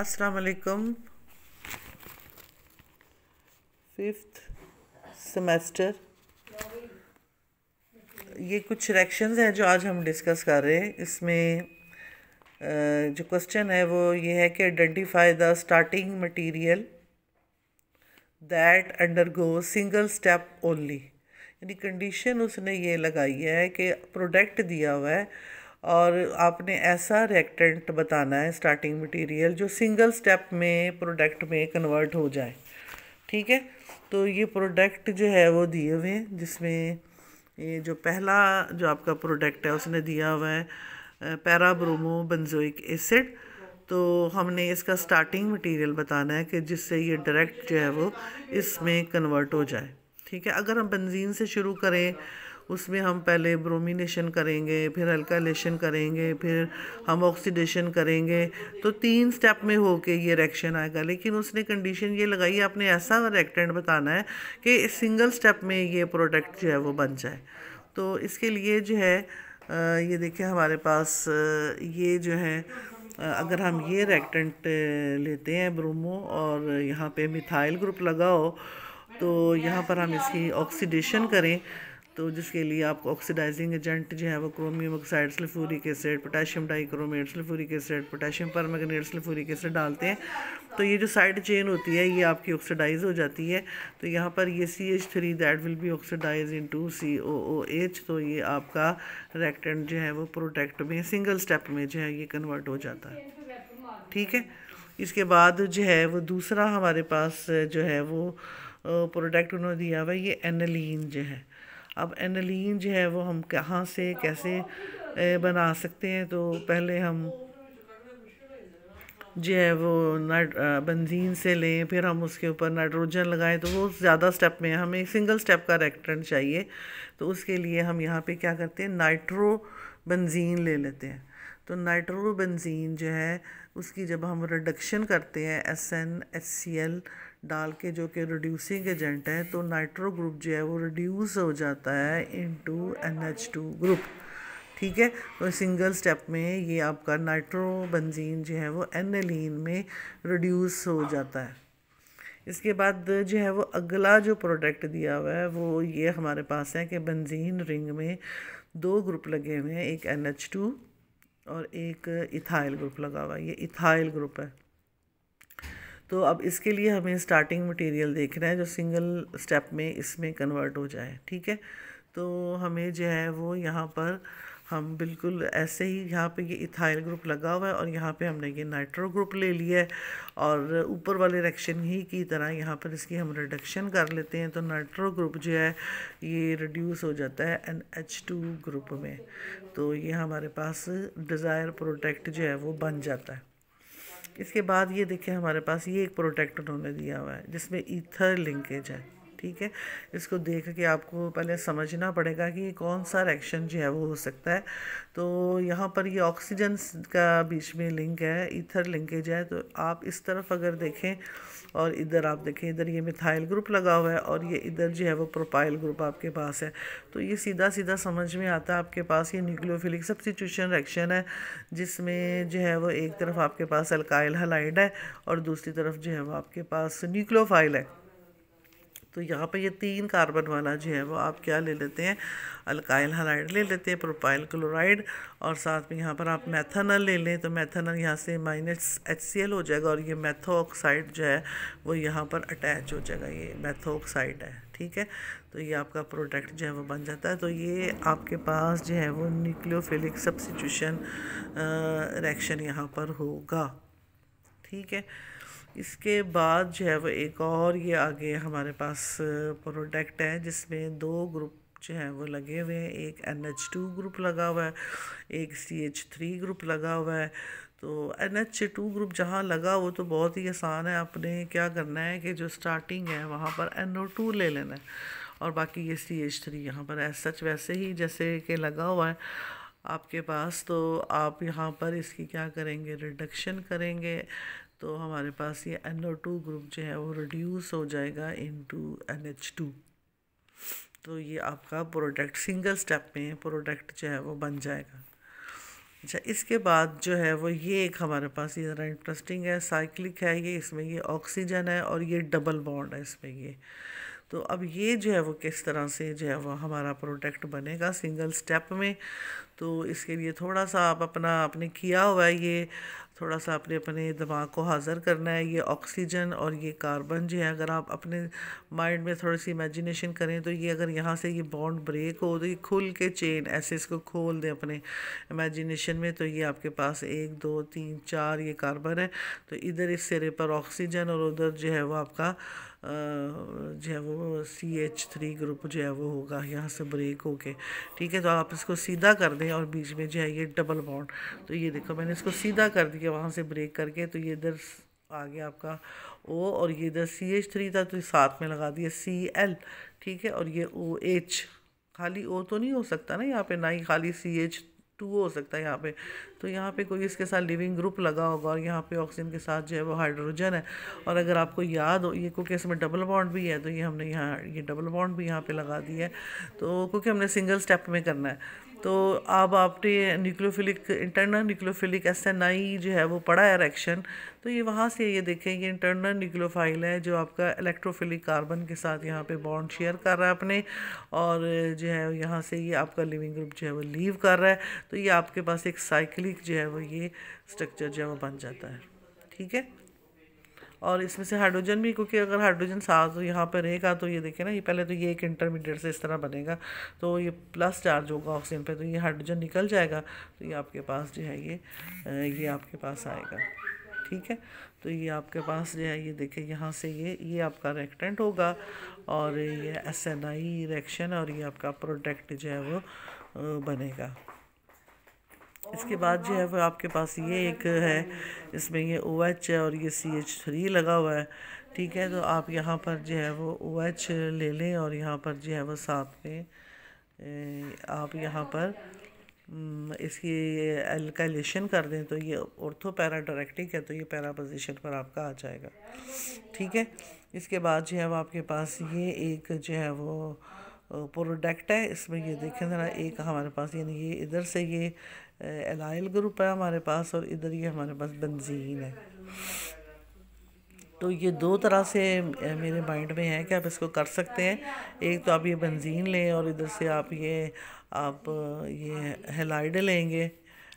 अस्सलाम वालेकुम fifth semester ये कुछ रेक्शंस हैं जो आज हम डिस्कस कर रहे हैं इसमें जो क्वेश्चन है वो ये है कि identify the starting material that undergo single step only यानी कंडीशन उसने ये लगाई है कि प्रोडक्ट दिया हुआ है और आपने ऐसा रिएक्टेंट बताना है स्टार्टिंग मटेरियल जो सिंगल स्टेप में प्रोडक्ट में कन्वर्ट हो जाए ठीक है तो ये प्रोडक्ट जो है वो दिए हुए हैं जिसमें ये जो पहला जो आपका प्रोडक्ट है उसने दिया हुआ है पैराब्रोमो बंजोइक एसिड तो हमने इसका स्टार्टिंग मटेरियल बताना है कि जिससे ये डायरेक्ट जो है वो इसमें कन्वर्ट हो जाए ठीक है अगर हम बंजीन से शुरू करें उसमें हम पहले ब्रोमिनेशन करेंगे फिर अल्कालेशन करेंगे फिर हम ऑक्सीडेशन करेंगे तो तीन स्टेप में के ये रिएक्शन आएगा लेकिन उसने कंडीशन ये लगाई आपने ऐसा रिएक्टेंट बताना है कि सिंगल स्टेप में ये प्रोडक्ट जो है वो बन जाए तो इसके लिए जो है ये देखिए हमारे पास ये जो है अगर हम ये रिएक्टेंट लेते हैं ब्रोमो और यहाँ पे मिथाइल ग्रुप लगाओ तो यहाँ पर हम इसकी ऑक्सीडेशन करें तो जिसके लिए आपको ऑक्सीडाइजिंग एजेंट जो है वो chromium oxide sulphuric acid potassium dichromate potassium acid potassium permanganate sulphuric acid डालते हैं तो ये जो साइड चेन होती है ये आपकी ऑक्सीडाइज हो जाती है तो यहाँ पर ये C H three that will be oxidise into C O O H तो ये आपका रेक्टेंट जो है वो प्रोटेक्ट में सिंगल स्टेप में जो है ये कन्वर्ट हो जाता है ठीक है इसके बाद जो है वो दूसरा हमारे पास जो है वो प्रोडक्ट उन्होंने दिया हुआ ये एनलिन जो है अब एनलिन जो है वो हम कहाँ से कैसे बना सकते हैं तो पहले हम जो है वो नाइट बंजीन से लें फिर हम उसके ऊपर नाइट्रोजन लगाएं तो वो ज़्यादा स्टेप में हमें सिंगल स्टेप का रेक्टेंट चाहिए तो उसके लिए हम यहाँ पे क्या करते हैं नाइट्रो बंजीन ले लेते हैं तो नाइट्रो बंजीन जो है उसकी जब हम रिडक्शन करते हैं S N S C L डाल के जो कि रिड्यूसिंग एजेंट है तो नाइट्रो ग्रुप जो है वो रिड्यूस हो जाता है इनटू टू ग्रुप ठीक है तो सिंगल स्टेप में ये आपका नाइट्रो बंजीन जो है वो एनएलिन में रिड्यूस हो जाता है इसके बाद जो है वो अगला जो प्रोडक्ट दिया हुआ है वो ये हमारे पास है कि बंजीन रिंग में दो ग्रुप लगे हुए हैं एक एन एच टू और एक इथाइल ग्रुप लगा हुआ है ये इथाइल ग्रुप है तो अब इसके लिए हमें स्टार्टिंग मटेरियल देखना है जो सिंगल स्टेप में इसमें कन्वर्ट हो जाए ठीक है तो हमें जो है वो यहाँ पर हम बिल्कुल ऐसे ही यहाँ पे ये इथाइल ग्रुप लगा हुआ है और यहाँ पे हमने ये नाइट्रो ग्रुप ले लिया है और ऊपर वाले रिएक्शन ही की तरह यहाँ पर इसकी हम रिडक्शन कर लेते हैं तो नाइट्रो ग्रुप जो है ये रिड्यूस हो जाता है एन एच टू ग्रुप में तो ये हमारे पास डिज़ायर प्रोडक्ट जो है वो बन जाता है इसके बाद ये देखिए हमारे पास ये एक प्रोटेक्टर उन्होंने दिया हुआ है जिसमें ईथर लिंकेज है ठीक है इसको देख के आपको पहले समझना पड़ेगा कि कौन सा रिएक्शन जो है वो हो सकता है तो यहाँ पर ये ऑक्सीजन का बीच में लिंक है ईथर लिंकेज है तो आप इस तरफ अगर देखें और इधर आप देखें इधर ये मिथाइल ग्रुप लगा हुआ है और ये इधर जो है वो प्रोपाइल ग्रुप आपके पास है तो ये सीधा सीधा समझ में आता है आपके पास ये न्यूक्लियोफिलिक सब्सटीट्यूशन रिएक्शन है जिसमें जो है वो एक तरफ आपके पास अल्काइल हलाइड है और दूसरी तरफ जो है वो आपके पास न्यूक्लियोफाइल है तो यहाँ पर ये तीन कार्बन वाला जो है वो आप क्या ले लेते हैं अल्काइल हलाइड ले लेते हैं प्रोपाइल क्लोराइड और साथ में यहाँ पर आप मैथानल ले लें तो मैथानल यहाँ से माइनस एच सी एल हो जाएगा और ये मैथो जो है वो यहाँ पर अटैच हो जाएगा ये मैथो है ठीक है तो ये आपका प्रोडक्ट जो है वो बन जाता है तो ये आपके पास जो है वो न्यूक्लियोफिलिक सब्सिट्यूशन रिएक्शन यहाँ पर होगा ठीक है इसके बाद जो है वो एक और ये आगे हमारे पास प्रोडक्ट है जिसमें दो ग्रुप जो है वो लगे हुए हैं एक एन एच टू ग्रुप लगा हुआ है एक सी एच थ्री ग्रुप लगा हुआ है तो एन एच टू ग्रुप जहाँ लगा वो तो बहुत ही आसान है आपने क्या करना है कि जो स्टार्टिंग है वहाँ पर एन ओ टू ले लेना है और बाकी ये सी एच थ्री यहाँ पर एस सच वैसे ही जैसे कि लगा हुआ है आपके पास तो आप यहाँ पर इसकी क्या करेंगे रिडक्शन करेंगे तो हमारे पास ये एन ओ टू ग्रुप जो है वो रिड्यूस हो जाएगा into N H two तो ये आपका प्रोडक्ट सिंगल स्टेप में प्रोडक्ट जो है वो बन जाएगा अच्छा इसके बाद जो है वो ये एक हमारे पास ये ज़रा इंटरेस्टिंग है साइक्लिक है ये इसमें ये ऑक्सीजन है और ये डबल बॉन्ड है इसमें ये तो अब ये जो है वो किस तरह से जो है वो हमारा प्रोडक्ट बनेगा सिंगल स्टेप में तो इसके लिए थोड़ा सा आप अपना आपने किया हुआ है ये थोड़ा सा अपने अपने दिमाग को हाज़र करना है ये ऑक्सीजन और ये कार्बन जो है अगर आप अपने माइंड में थोड़ी सी इमेजिनेशन करें तो ये अगर यहाँ से ये बॉन्ड ब्रेक हो तो ये खुल के चेन ऐसे इसको खोल दें अपने इमेजिनेशन में तो ये आपके पास एक दो तीन चार ये कार्बन है तो इधर इस सिरे पर ऑक्सीजन और उधर जो है वो आपका जो है वो सी एच थ्री ग्रुप जो है वो होगा यहाँ से ब्रेक होके ठीक है तो आप इसको सीधा कर दें और बीच में जो है ये डबल बॉन्ड तो ये देखो मैंने इसको सीधा कर दिया वहाँ से ब्रेक करके तो ये इधर आ गया आपका ओ और ये इधर सी एच थ्री था तो साथ में लगा दिया सी एल ठीक है और ये ओ एच खाली ओ तो नहीं हो सकता ना यहाँ पे ना ही खाली सी एच टू हो सकता है यहाँ पे तो यहाँ पे कोई इसके साथ लिविंग ग्रुप लगा होगा और यहाँ पे ऑक्सीजन के साथ जो है वो हाइड्रोजन है और अगर आपको याद हो ये क्योंकि इसमें डबल बॉन्ड भी है तो ये हमने यहाँ ये डबल बॉन्ड भी यहाँ पे लगा दी है तो क्योंकि हमने सिंगल स्टेप में करना है तो अब आपने nucleophilic internal nucleophilic S N I जो है वो पड़ा है रेक्शन तो ये वहाँ से ये देखें ये इंटरनल न्यूक्लियोफाइल है जो आपका इलेक्ट्रोफिलिक कार्बन के साथ यहाँ पे बॉन्ड शेयर कर रहा है अपने और जो है यहाँ से ये आपका लिविंग ग्रुप जो है वो लीव कर रहा है तो ये आपके पास एक साइकिलिक जो है वो ये स्ट्रक्चर जो है वो बन जाता है ठीक है और इसमें से हाइड्रोजन भी क्योंकि अगर हाइड्रोजन साथ यहाँ पर रहेगा तो ये देखे ना ये पहले तो ये एक इंटरमीडिएट से इस तरह बनेगा तो ये प्लस चार्ज होगा ऑक्सीजन पे तो ये हाइड्रोजन निकल जाएगा तो ये आपके पास जो है ये ये आपके पास आएगा ठीक है तो ये आपके पास जो है ये देखे यहाँ से ये ये आपका रेक्टेंट होगा और ये एस एन आई रिएक्शन और ये आपका प्रोडक्ट जो है वो बनेगा इसके बाद जो है वो आपके पास ये एक है इसमें ये ओ OH एच है और ये सी एच थ्री लगा हुआ है ठीक है तो आप यहाँ पर जो है वो ओ OH एच ले लें और यहाँ पर जो है वो साथ में आप यहाँ पर इसकी एल्काइलेशन कर दें तो ये ऑर्थो पैरा डायरेक्टिक है तो ये पैरा पोजीशन पर आपका आ जाएगा ठीक है इसके बाद जो है वो आपके पास ये एक जो है वो प्रोडक्ट है इसमें ये देखें ज़रा एक हमारे पास यानी ये इधर से ये एलाइल ग्रुप है हमारे पास और इधर ये हमारे पास बंजीन है तो ये दो तरह से मेरे माइंड में है कि आप इसको कर सकते हैं एक तो आप ये बंजीन लें और इधर से आप ये आप ये हेलाइड लेंगे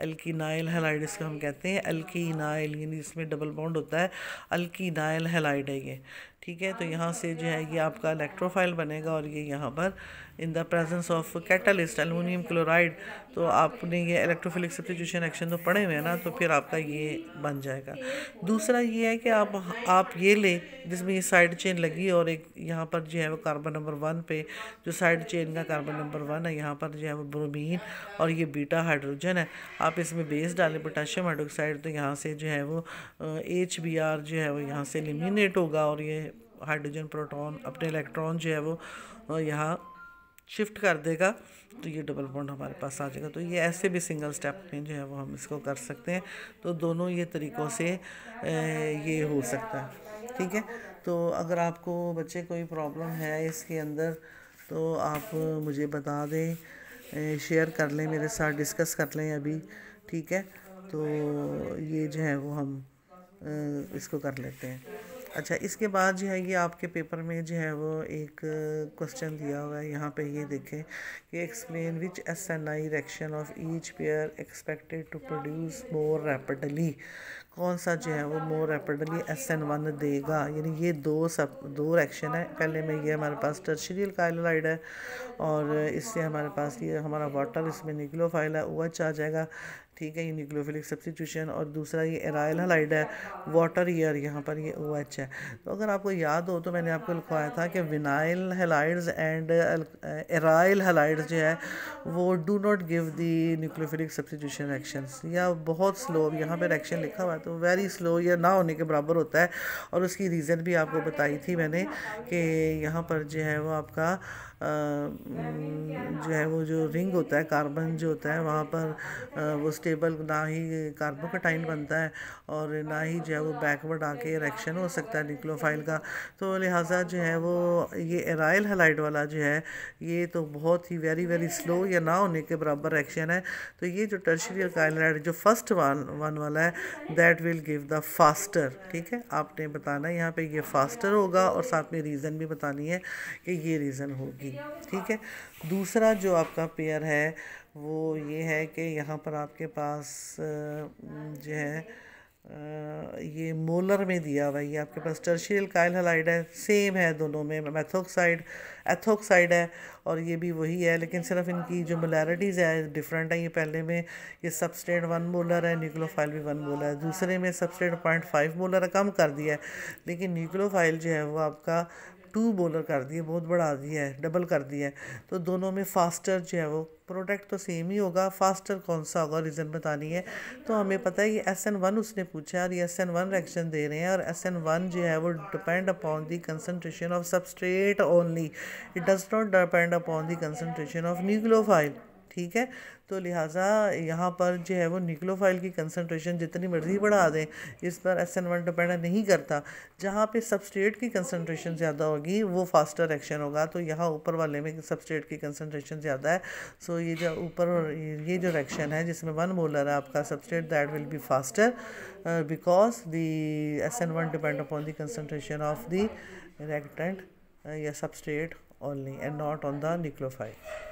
अल्की नायल हेलाइड इसको हम कहते हैं अल्की नायल यानी इसमें डबल बॉन्ड होता है अल्की नायल हेलाइड है ये ठीक है तो यहाँ से जो है ये आपका इलेक्ट्रोफाइल बनेगा और ये यहाँ पर in the presence of catalyst aluminium chloride तो आपने ये इलेक्ट्रोफिलिक सब्सटीट्यूशन एक्शन तो पढ़े हुए हैं ना तो फिर आपका ये बन जाएगा दूसरा ये है कि आप आप ये ले जिसमें ये साइड चेन लगी और एक यहाँ पर जो है वो कार्बन नंबर वन पे जो साइड चेन का कार्बन नंबर वन है यहाँ पर जो है वो ब्रोमीन और ये बीटा हाइड्रोजन है आप इसमें बेस डालें पोटाशियम हाइड्रोक्साइड तो यहाँ से जो है वो एच बी आर जो है वो यहाँ से एलिमिनेट होगा और ये हाइड्रोजन प्रोटॉन अपने इलेक्ट्रॉन जो है वो यहाँ शिफ्ट कर देगा तो ये डबल बॉन्ड हमारे पास आ जाएगा तो ये ऐसे भी सिंगल स्टेप में जो है वो हम इसको कर सकते हैं तो दोनों ये तरीक़ों से ये हो सकता है ठीक है तो अगर आपको बच्चे कोई प्रॉब्लम है इसके अंदर तो आप मुझे बता दें शेयर कर लें मेरे साथ डिस्कस कर लें अभी ठीक है तो ये जो है वो हम इसको कर लेते हैं अच्छा इसके बाद जो है ये आपके पेपर में जो है वो एक क्वेश्चन दिया हुआ है यहाँ पे ये देखें कि explain which S N I reaction of each pair expected to produce more rapidly कौन सा जो है वो more rapidly S N one देगा यानी ये दो सब दो रेक्शन है पहले में ये हमारे पास टर्शरियल काइलोलाइड है और इससे हमारे पास ये हमारा वाटर इसमें निकलोफाइल है ओ एच आ जाएगा ठीक है ये न्यूक्लियोफिलिक सब्सिट्यूशन और दूसरा ये एराइल हलाइड है वाटर ईयर यहाँ पर ये ओ OH एच है तो अगर आपको याद हो तो मैंने आपको लिखवाया था कि vinyl halides and aryl halides जो है वो do not give the nucleophilic substitution action या बहुत स्लो यहाँ पर रिएक्शन लिखा हुआ है तो वेरी स्लो या ना होने के बराबर होता है और उसकी रीज़न भी आपको बताई थी मैंने कि यहाँ पर जो है वो आपका जो है वो जो रिंग होता है कार्बन जो होता है वहाँ पर वो स्टेबल ना ही कार्बन का टाइम बनता है और ना ही जो है वो बैकवर्ड आके इरेक्शन हो सकता है निक्लोफाइल का तो लिहाजा जो है वो ये एराइल हलाइट वाला जो है ये तो बहुत ही वेरी वेरी स्लो या ना होने के बराबर एक्शन है तो ये जो टर्शरी अल्काइलाइड जो फर्स्ट वन वन वाला है that will give the faster ठीक है आपने बताना यहाँ पे ये फास्टर होगा और साथ में रीज़न भी बतानी है कि ये रीज़न होगी जाएगी ठीक है दूसरा जो आपका पेयर है वो ये है कि यहाँ पर आपके पास जो है ये मोलर में दिया हुआ है ये आपके पास टर्शियल कायल हलाइड है सेम है दोनों में मैथोक्साइड एथोक्साइड है और ये भी वही है लेकिन सिर्फ इनकी जो मोलरिटीज़ है डिफरेंट है ये पहले में ये सबस्टेट वन मोलर है न्यूक्लोफाइल भी वन मोलर है दूसरे में सबस्टेट पॉइंट फाइव मोलर कम कर दिया है लेकिन न्यूक्लोफाइल जो है वो आपका टू बॉलर कर दिए बहुत बढ़ा दिया है डबल कर दिया है तो दोनों में फास्टर जो है वो प्रोडक्ट तो सेम ही होगा फास्टर कौन सा होगा रीज़न बतानी है तो हमें पता है कि एस एन वन उसने पूछा और एस एन वन रिएक्शन दे रहे हैं और एस एन वन जो है वो depend upon the concentration of substrate only it does not depend upon the concentration of nucleophile ठीक है तो लिहाजा यहाँ पर जो है वो न्यूक्लोफाइल की कंसनट्रेशन जितनी मर्जी बढ़ा दें इस पर एस एन वन डिपेंड नहीं करता जहाँ पे सबस्ट्रेट की कंसनट्रेशन ज़्यादा होगी वो फास्टर एक्शन होगा तो यहाँ ऊपर वाले में सबस्ट्रेट की कंसनट्रेशन ज़्यादा है सो ये जो ऊपर ये जो रेक्शन है जिसमें वन मोलर है आपका substrate that will be faster because the S N one depend upon the concentration of the reactant या substrate only and not on the nucleophile.